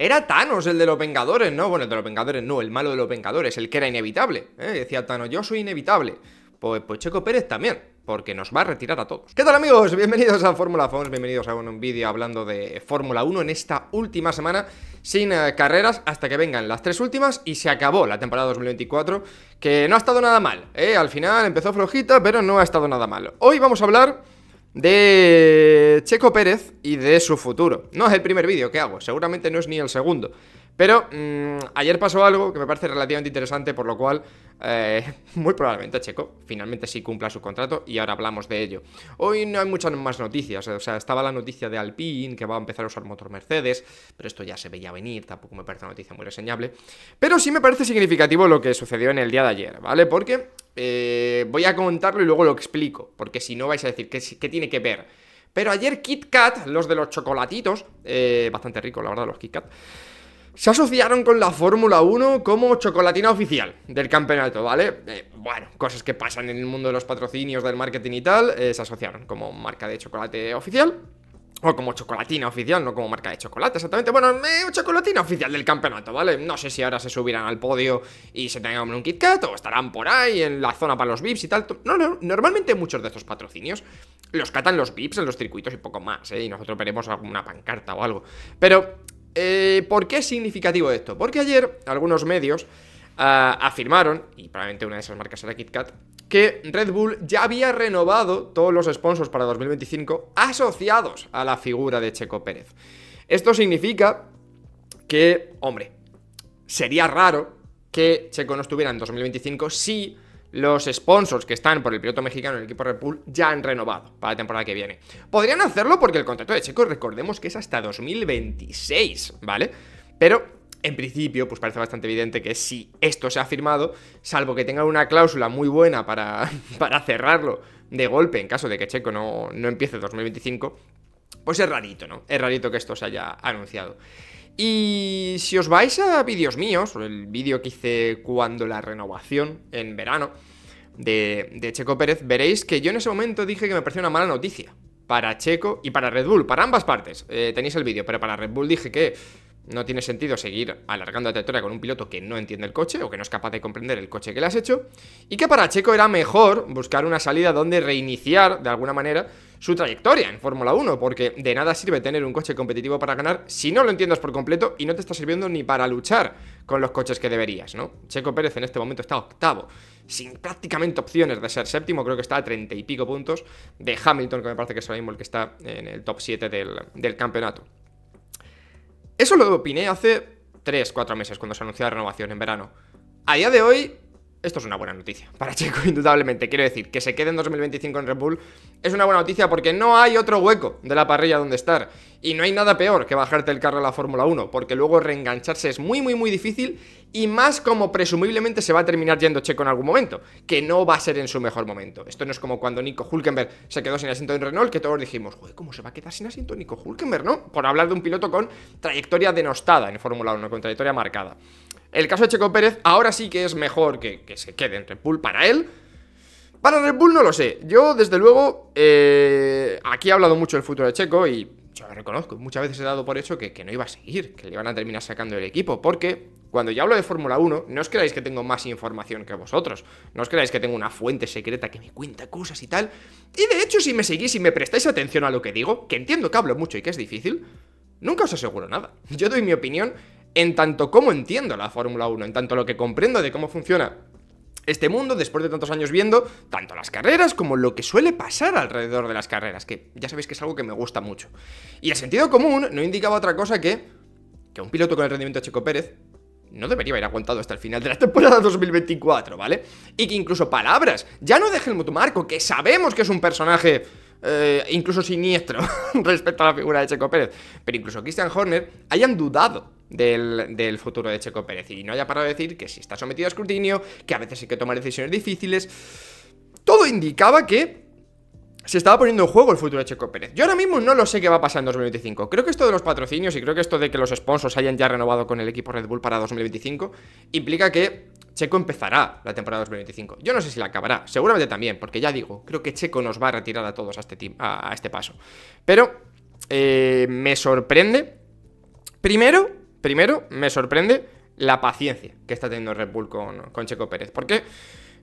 Era Thanos el de los Vengadores, ¿no? Bueno, el de los Vengadores no, el malo de los Vengadores, el que era inevitable. ¿eh? Decía Thanos, yo soy inevitable. Pues, pues Checo Pérez también, porque nos va a retirar a todos. ¿Qué tal amigos? Bienvenidos a Fórmula Fons, bienvenidos a un vídeo hablando de Fórmula 1 en esta última semana sin eh, carreras hasta que vengan las tres últimas y se acabó la temporada 2024, que no ha estado nada mal, ¿eh? Al final empezó flojita, pero no ha estado nada mal. Hoy vamos a hablar de Checo Pérez y de su futuro. No es el primer vídeo que hago, seguramente no es ni el segundo. Pero mm, ayer pasó algo que me parece relativamente interesante, por lo cual eh, muy probablemente Checo finalmente sí cumpla su contrato y ahora hablamos de ello. Hoy no hay muchas más noticias, o sea, estaba la noticia de Alpine que va a empezar a usar motor Mercedes, pero esto ya se veía venir, tampoco me parece una noticia muy reseñable. Pero sí me parece significativo lo que sucedió en el día de ayer, ¿vale? Porque eh, voy a contarlo y luego lo explico, porque si no vais a decir qué, tiene que ver. Pero ayer Kit Kat, los de los chocolatitos, eh, bastante rico la verdad los Kit Kat, se asociaron con la Fórmula 1 como chocolatina oficial del campeonato, ¿vale? Eh, bueno, cosas que pasan en el mundo de los patrocinios, del marketing y tal, eh, se asociaron como marca de chocolate oficial. O como chocolatina oficial, no como marca de chocolate, exactamente. Bueno, eh, chocolatina oficial del campeonato, ¿vale? No sé si ahora se subirán al podio y se tengan un Kit Kat o estarán por ahí en la zona para los VIPs y tal. No, no, normalmente muchos de estos patrocinios los catan los VIPs en los circuitos y poco más, ¿eh? Y nosotros veremos alguna pancarta o algo. Pero eh, ¿Por qué es significativo esto? Porque ayer algunos medios ah, afirmaron, y probablemente una de esas marcas era KitKat, que Red Bull ya había renovado todos los sponsors para 2025 asociados a la figura de Checo Pérez. Esto significa que, hombre, sería raro que Checo no estuviera en 2025 si los sponsors que están por el piloto mexicano en el equipo Red Bull ya han renovado para la temporada que viene. Podrían hacerlo porque el contrato de Checo, recordemos que es hasta 2026, ¿vale? Pero en principio, pues parece bastante evidente que si esto se ha firmado, salvo que tenga una cláusula muy buena para, cerrarlo de golpe en caso de que Checo no, no empiece 2025, pues es rarito, ¿no? Es rarito que esto se haya anunciado. Y si os vais a vídeos míos, el vídeo que hice cuando la renovación, en verano, de, Checo Pérez, veréis que yo en ese momento dije que me parecía una mala noticia. Para Checo y para Red Bull, para ambas partes. Eh, tenéis el vídeo, pero para Red Bull dije que no tiene sentido seguir alargando la trayectoria con un piloto que no entiende el coche o que no es capaz de comprender el coche que le has hecho. Y que para Checo era mejor buscar una salida donde reiniciar de alguna manera su trayectoria en Fórmula 1, porque de nada sirve tener un coche competitivo para ganar si no lo entiendes por completo y no te está sirviendo ni para luchar con los coches que deberías, ¿no? Checo Pérez en este momento está octavo, sin prácticamente opciones de ser séptimo, creo que está a treinta y pico puntos de Hamilton, que me parece que es el mismo el que está en el top 7 del, del campeonato. Eso lo opiné hace 3, 4 meses cuando se anunció la renovación en verano. A día de hoy, esto es una buena noticia para Checo, indudablemente. Quiero decir, que se quede en 2025 en Red Bull es una buena noticia porque no hay otro hueco de la parrilla donde estar. Y no hay nada peor que bajarte el carro a la Fórmula 1, porque luego reengancharse es muy, muy, muy difícil y más como presumiblemente se va a terminar yendo Checo en algún momento, que no va a ser en su mejor momento. Esto no es como cuando Nico Hulkenberg se quedó sin asiento en Renault, que todos dijimos, joder, ¿cómo se va a quedar sin asiento Nico Hulkenberg, no? Por hablar de un piloto con trayectoria denostada en Fórmula 1, con trayectoria marcada. El caso de Checo Pérez ahora sí que es mejor que, se quede en Red Bull para él. Para Red Bull no lo sé. Yo, desde luego, eh, aquí he hablado mucho del futuro de Checo y yo lo reconozco. Muchas veces he dado por hecho que, que no iba a seguir, que le iban a terminar sacando el equipo, porque cuando yo hablo de Fórmula 1, no os creáis que tengo más información que vosotros, no os creáis que tengo una fuente secreta que me cuenta cosas y tal. Y de hecho, si me seguís y me prestáis atención a lo que digo, que entiendo que hablo mucho y que es difícil, nunca os aseguro nada. Yo doy mi opinión en tanto como entiendo la Fórmula 1, en tanto lo que comprendo de cómo funciona este mundo después de tantos años viendo tanto las carreras como lo que suele pasar alrededor de las carreras, que ya sabéis que es algo que me gusta mucho. Y el sentido común no indicaba otra cosa que que un piloto con el rendimiento de Checo Pérez no debería haber aguantado hasta el final de la temporada 2024, ¿vale? Y que incluso palabras, ya no de Helmut Marco, que sabemos que es un personaje eh, incluso siniestro respecto a la figura de Checo Pérez, pero incluso Christian Horner hayan dudado del, futuro de Checo Pérez. Y no haya parado de decir que si está sometido a escrutinio, que a veces hay que tomar decisiones difíciles. Todo indicaba que se estaba poniendo en juego el futuro de Checo Pérez. Yo ahora mismo no lo sé qué va a pasar en 2025. Creo que esto de los patrocinios y creo que esto de que los sponsors hayan ya renovado con el equipo Red Bull para 2025 implica que Checo empezará la temporada 2025. Yo no sé si la acabará, seguramente también, porque ya digo, creo que Checo nos va a retirar a todos a este, este paso. Pero eh, me sorprende, primero, Primero, me sorprende la paciencia que está teniendo Red Bull con, Checo Pérez. Porque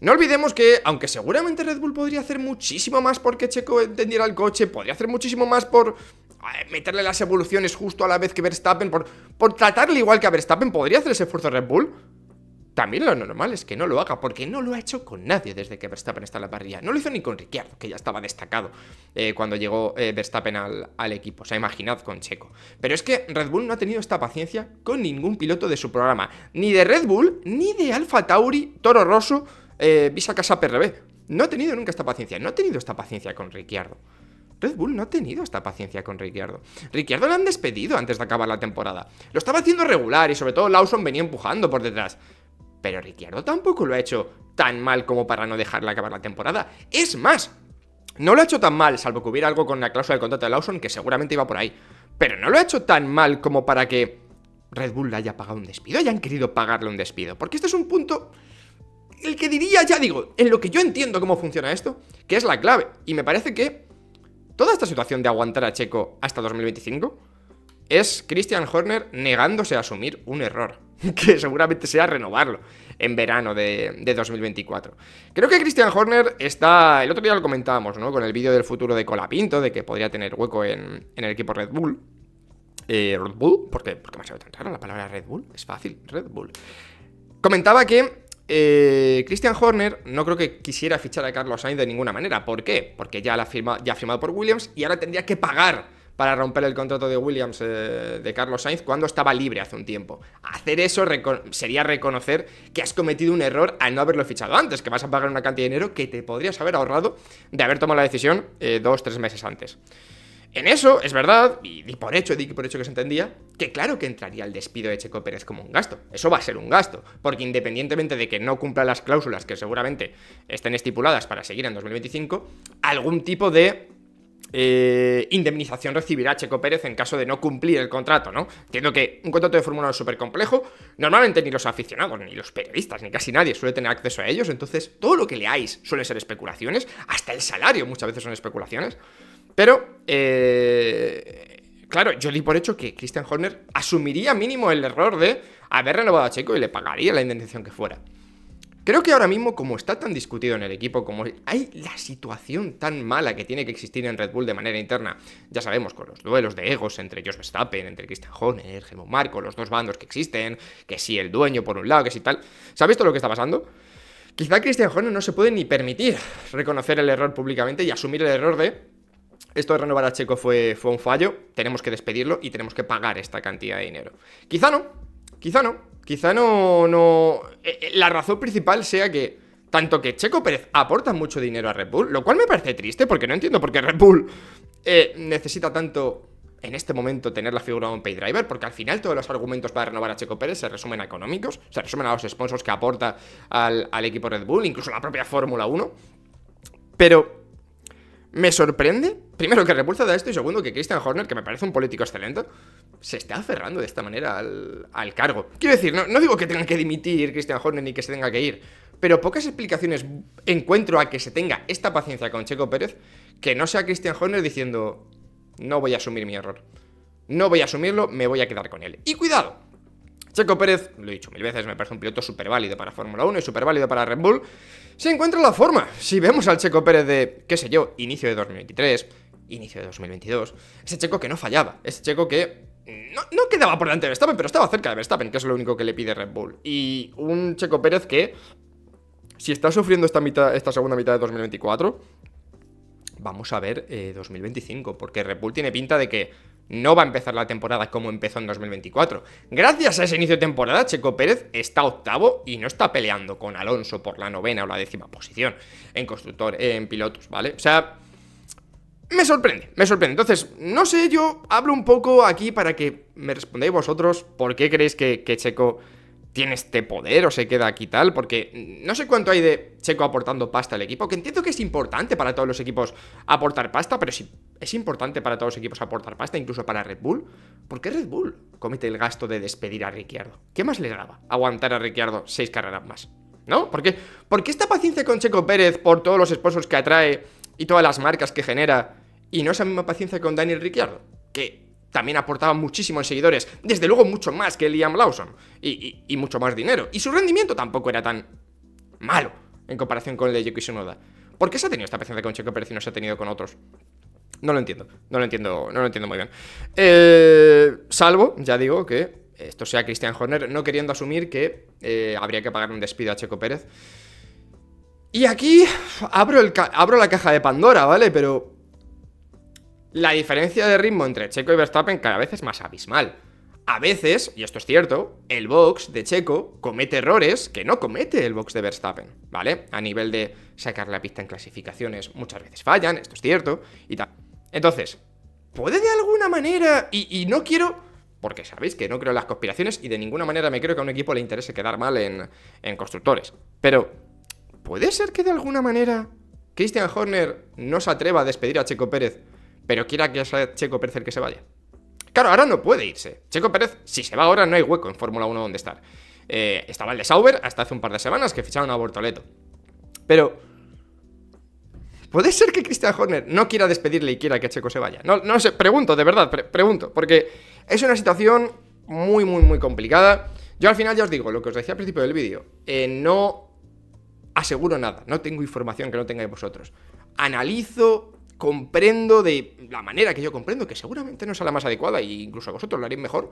no olvidemos que, aunque seguramente Red Bull podría hacer muchísimo más porque Checo entendiera el coche, podría hacer muchísimo más por eh, meterle las evoluciones justo a la vez que Verstappen, por, por tratarle igual que a Verstappen, podría hacer ese esfuerzo Red Bull. También lo normal es que no lo haga, porque no lo ha hecho con nadie desde que Verstappen está en la parrilla. No lo hizo ni con Ricciardo, que ya estaba destacado eh, cuando llegó eh, Verstappen al, al, equipo. O sea, imaginad con Checo. Pero es que Red Bull no ha tenido esta paciencia con ningún piloto de su programa. Ni de Red Bull, ni de Alfa Tauri, Toro Rosso, eh, Visa Casa PRB. No ha tenido nunca esta paciencia. No ha tenido esta paciencia con Ricciardo. Red Bull no ha tenido esta paciencia con Ricciardo. Ricciardo lo han despedido antes de acabar la temporada. Lo estaba haciendo regular y sobre todo Lawson venía empujando por detrás. Pero Ricciardo tampoco lo ha hecho tan mal como para no dejarle acabar la temporada. Es más, no lo ha hecho tan mal, salvo que hubiera algo con la cláusula del contrato de Lawson, que seguramente iba por ahí. Pero no lo ha hecho tan mal como para que Red Bull le haya pagado un despido, hayan querido pagarle un despido. Porque este es un punto... El que diría, ya digo, en lo que yo entiendo cómo funciona esto, que es la clave. Y me parece que toda esta situación de aguantar a Checo hasta 2025 es Christian Horner negándose a asumir un error, que seguramente sea renovarlo en verano de, 2024. Creo que Christian Horner está, el otro día lo comentábamos, ¿no? Con el vídeo del futuro de Colapinto, de que podría tener hueco en, el equipo Red Bull. Eh, Red Bull, ¿por qué? me ha tan raro la palabra Red Bull? Es fácil, Red Bull. Comentaba que eh, Christian Horner no creo que quisiera fichar a Carlos Sainz de ninguna manera. ¿Por qué? Porque ya, la firma, ya ha firmado por Williams y ahora tendría que pagar para romper el contrato de Williams eh, de Carlos Sainz cuando estaba libre hace un tiempo. Hacer eso sería reconocer que has cometido un error al no haberlo fichado antes, que vas a pagar una cantidad de dinero que te podrías haber ahorrado de haber tomado la decisión eh, dos, tres meses antes. En eso, es verdad, y por hecho, di por hecho que se entendía, que claro que entraría el despido de Checo Pérez como un gasto. Eso va a ser un gasto, porque independientemente de que no cumpla las cláusulas que seguramente estén estipuladas para seguir en 2025, algún tipo de eh, indemnización recibirá Checo Pérez en caso de no cumplir el contrato, ¿no? Entiendo que un contrato de Fórmula 1 es súper complejo, normalmente ni los aficionados, ni los periodistas, ni casi nadie suele tener acceso a ellos, entonces todo lo que leáis suele ser especulaciones, hasta el salario muchas veces son especulaciones, pero... Eh, claro, yo di por hecho que Christian Horner asumiría mínimo el error de haber renovado a Checo y le pagaría la indemnización que fuera. Creo que ahora mismo, como está tan discutido en el equipo, como hay la situación tan mala que tiene que existir en Red Bull de manera interna, ya sabemos, con los duelos de egos entre Jos Verstappen, entre Christian Horner, Helmut Marco, los dos bandos que existen, que si el dueño por un lado, que si tal. ¿Sabéis todo lo que está pasando? Quizá Christian Horner no se puede ni permitir reconocer el error públicamente y asumir el error de esto de renovar a Checo fue, fue un fallo, tenemos que despedirlo y tenemos que pagar esta cantidad de dinero. Quizá no, Quizá no, quizá no, no... Eh, eh, la razón principal sea que tanto que Checo Pérez aporta mucho dinero a Red Bull, lo cual me parece triste porque no entiendo por qué Red Bull eh, necesita tanto en este momento tener la figura de un pay driver, porque al final todos los argumentos para renovar a Checo Pérez se resumen a económicos, se resumen a los sponsors que aporta al, equipo Red Bull, incluso la propia Fórmula 1. Pero me sorprende, primero, que repulsa da esto y segundo, que Christian Horner, que me parece un político excelente, se está aferrando de esta manera al, cargo. Quiero decir, no, no, digo que tengan que dimitir Christian Horner ni que se tenga que ir, pero pocas explicaciones encuentro a que se tenga esta paciencia con Checo Pérez que no sea Christian Horner diciendo, no voy a asumir mi error, no voy a asumirlo, me voy a quedar con él. Y cuidado, Checo Pérez, lo he dicho mil veces, me parece un piloto súper válido para Fórmula 1 y súper válido para Red Bull, se encuentra la forma. Si vemos al Checo Pérez de, qué sé yo, inicio de 2023, inicio de 2022, ese Checo que no fallaba, ese Checo que no, quedaba por delante de Verstappen, pero estaba cerca de Verstappen, que es lo único que le pide Red Bull. Y un Checo Pérez que, si está sufriendo esta, mitad, esta segunda mitad de 2024, vamos a ver 2025, eh, porque Red Bull tiene pinta de que no va a empezar la temporada como empezó en 2024. Gracias a ese inicio de temporada, Checo Pérez está octavo y no está peleando con Alonso por la novena o la décima posición en constructor, en pilotos, ¿vale? O sea, me sorprende, me sorprende. Entonces, no sé, yo hablo un poco aquí para que me respondáis vosotros por qué creéis que, Checo tiene este poder o se queda aquí tal, porque no sé cuánto hay de Checo aportando pasta al equipo, que entiendo que es importante para todos los equipos aportar pasta, pero si es importante para todos los equipos aportar pasta, incluso para Red Bull, ¿por qué Red Bull comete el gasto de despedir a Ricciardo? ¿Qué más le daba aguantar a Ricciardo seis carreras más? ¿No? ¿Por qué esta paciencia con Checo Pérez por todos los esposos que atrae y todas las marcas que genera? Y no esa misma paciencia con Daniel Ricciardo, que también aportaba muchísimo en seguidores, desde luego mucho más que Liam Lawson, y, mucho más dinero. Y su rendimiento tampoco era tan malo en comparación con el de Yuki Tsunoda. ¿Por qué se ha tenido esta paciencia con Checo Pérez y no se ha tenido con otros? No lo entiendo, no lo entiendo, no lo entiendo muy bien. Eh, salvo, ya digo, que esto sea Christian Horner no queriendo asumir que eh, habría que pagar un despido a Checo Pérez. Y aquí abro, el abro la caja de Pandora, ¿vale? Pero la diferencia de ritmo entre Checo y Verstappen cada vez es más abismal. A veces, y esto es cierto, el box de Checo comete errores que no comete el box de Verstappen, ¿vale? A nivel de sacar la pista en clasificaciones, muchas veces fallan, esto es cierto, y tal. Entonces, ¿puede de alguna manera, y, no quiero, porque sabéis que no creo en las conspiraciones y de ninguna manera me creo que a un equipo le interese quedar mal en constructores, pero ¿puede ser que de alguna manera Christian Horner no se atreva a despedir a Checo Pérez pero quiera que sea Checo Pérez el que se vaya. Claro, ahora no puede irse. Checo Pérez, si se va ahora, no hay hueco en Fórmula 1 donde estar. Eh, estaba el de Sauber hasta hace un par de semanas que ficharon a Bortoleto. Pero. ¿Puede ser que Christian Horner no quiera despedirle y quiera que Checo se vaya? No, no sé, pregunto, de verdad, pregunto. Porque es una situación muy, muy, muy complicada. Yo al final ya os digo lo que os decía al principio del vídeo. Eh, no aseguro nada, no tengo información que no tengáis vosotros. Analizo comprendo de la manera que yo comprendo, que seguramente no es la más adecuada, e incluso a vosotros lo haréis mejor,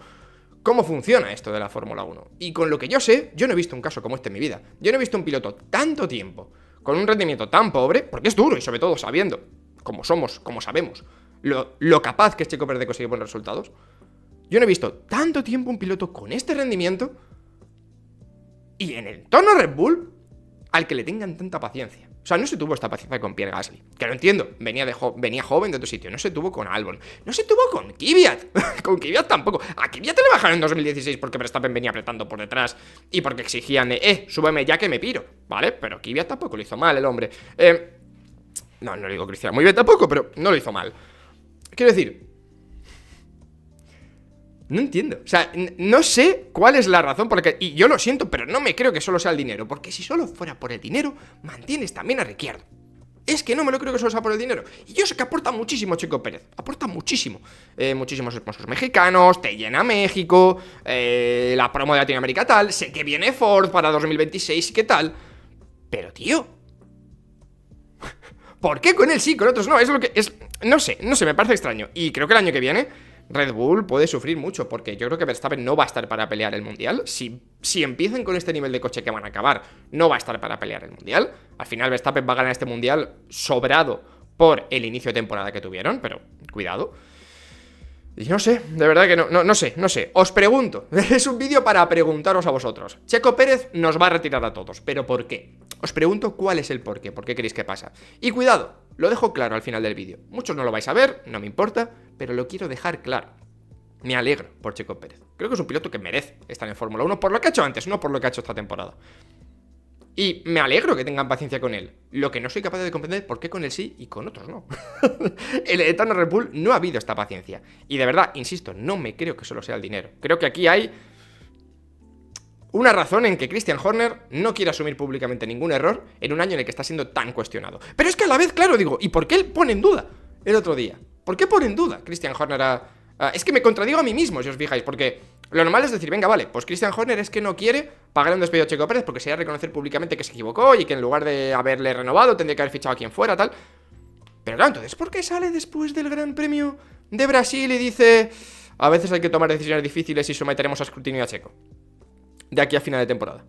cómo funciona esto de la Fórmula 1. Y con lo que yo sé, yo no he visto un caso como este en mi vida. Yo no he visto un piloto tanto tiempo, con un rendimiento tan pobre, porque es duro y sobre todo sabiendo, como somos, como sabemos, lo, capaz que es Checo Pérez de conseguir buenos resultados. Yo no he visto tanto tiempo un piloto con este rendimiento y en el tono Red Bull al que le tengan tanta paciencia. O sea, no se tuvo esta paciencia con Pierre Gasly. Que lo entiendo, venía, de venía joven de otro sitio. No se tuvo con Albon. No se tuvo con Kvyat. con Kvyat tampoco. A Kvyat le bajaron en 2016 porque Verstappen venía apretando por detrás y porque exigían, de, eh, súbeme ya que me piro. ¿Vale? Pero Kvyat tampoco lo hizo mal el hombre. Eh, no, no lo digo Cristian muy bien tampoco, pero no lo hizo mal. Quiero decir, no entiendo. O sea, no sé cuál es la razón por que. Y yo lo siento, pero no me creo que solo sea el dinero. Porque si solo fuera por el dinero, mantienes también a Ricciardo. Es que no me lo creo que solo sea por el dinero. Y yo sé que aporta muchísimo Chico Pérez. Aporta muchísimo. Eh, muchísimos sponsors mexicanos, te llena México, eh, la promo de Latinoamérica tal. Sé que viene Ford para 2026 y qué tal. Pero tío. ¿Por qué con él sí, con otros no? Es lo que. Es, no sé, no sé, me parece extraño. Y creo que el año que viene Red Bull puede sufrir mucho, porque yo creo que Verstappen no va a estar para pelear el Mundial. Si, si empiezan con este nivel de coche que van a acabar, no va a estar para pelear el Mundial. Al final Verstappen va a ganar este Mundial sobrado por el inicio de temporada que tuvieron, pero cuidado. Y no sé, de verdad que no, no, no sé, no sé. Os pregunto, es un vídeo para preguntaros a vosotros. Checo Pérez nos va a retirar a todos, pero ¿por qué? Os pregunto cuál es el por qué, por qué creéis que pasa. Y cuidado, lo dejo claro al final del vídeo. Muchos no lo vais a ver, no me importa, pero lo quiero dejar claro. Me alegro por Checo Pérez. Creo que es un piloto que merece estar en Fórmula 1 por lo que ha hecho antes, no por lo que ha hecho esta temporada. Y me alegro que tengan paciencia con él. Lo que no soy capaz de comprender es por qué con él sí y con otros no. el Eterno Red Bull no ha habido esta paciencia. Y de verdad, insisto, no me creo que solo sea el dinero. Creo que aquí hay una razón en que Christian Horner no quiere asumir públicamente ningún error en un año en el que está siendo tan cuestionado. Pero es que a la vez, claro, digo, ¿y por qué él pone en duda el otro día? ¿Por qué pone en duda Christian Horner a, Es que me contradigo a mí mismo, si os fijáis, porque lo normal es decir, venga, vale, pues Christian Horner es que no quiere pagar un despedido a Checo Pérez porque se sería reconocer públicamente que se equivocó y que en lugar de haberle renovado tendría que haber fichado a quien fuera, tal. Pero claro, entonces, ¿por qué sale después del Gran Premio de Brasil y dice, a veces hay que tomar decisiones difíciles y someteremos a escrutinio a Checo? De aquí a final de temporada.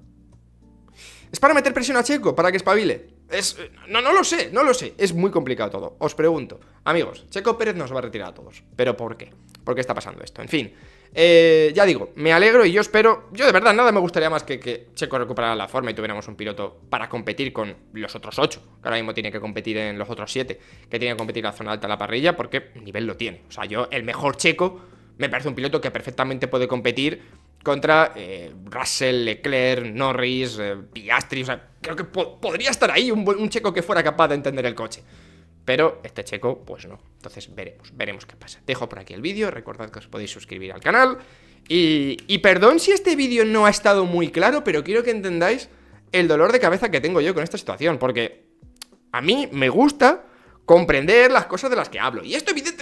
Es para meter presión a Checo, para que espabile. Eh, no, no lo sé, no lo sé. Es muy complicado todo. Os pregunto, amigos, Checo Pérez nos va a retirar a todos. ¿Pero por qué? ¿Por qué está pasando esto? En fin, eh, ya digo, me alegro y yo espero. Yo de verdad nada me gustaría más que, que Checo recuperara la forma y tuviéramos un piloto para competir con los otros ocho, que ahora mismo tiene que competir en los otros siete, que tiene que competir en la zona alta de la parrilla, porque nivel lo tiene. O sea, yo, el mejor Checo, me parece un piloto que perfectamente puede competir contra eh, Russell, Leclerc, Norris, eh, Piastri. O sea, creo que podría estar ahí un, checo que fuera capaz de entender el coche. Pero este checo, pues no. Entonces veremos, veremos qué pasa. Dejo por aquí el vídeo, recordad que os podéis suscribir al canal. Y, y perdón si este vídeo no ha estado muy claro, pero quiero que entendáis el dolor de cabeza que tengo yo con esta situación. Porque a mí me gusta comprender las cosas de las que hablo. Y esto evidentemente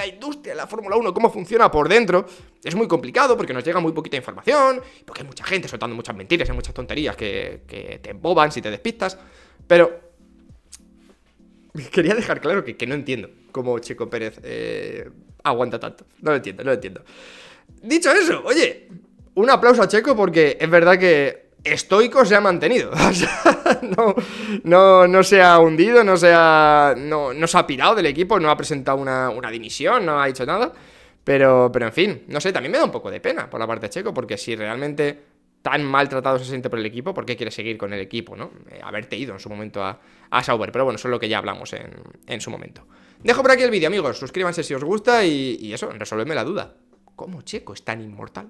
la industria la Fórmula 1, cómo funciona por dentro, es muy complicado porque nos llega muy poquita información, porque hay mucha gente soltando muchas mentiras y muchas tonterías que, te emboban si te despistas. Pero quería dejar claro que, no entiendo cómo Checo Pérez eh, aguanta tanto. No lo entiendo, no lo entiendo. Dicho eso, oye, un aplauso a Checo porque es verdad que estoico se ha mantenido. O sea, no, no, no se ha hundido, no se ha, no, se ha pirado del equipo, no ha presentado una, dimisión, no ha dicho nada. Pero, pero en fin, no sé, también me da un poco de pena por la parte de Checo, porque si realmente tan maltratado se siente por el equipo, ¿por qué quiere seguir con el equipo, no? Eh, haberte ido en su momento a, Sauber, pero bueno, eso es lo que ya hablamos en, su momento. Dejo por aquí el vídeo, amigos, suscríbanse si os gusta y, y eso, resolvedme la duda. ¿Cómo Checo es tan inmortal?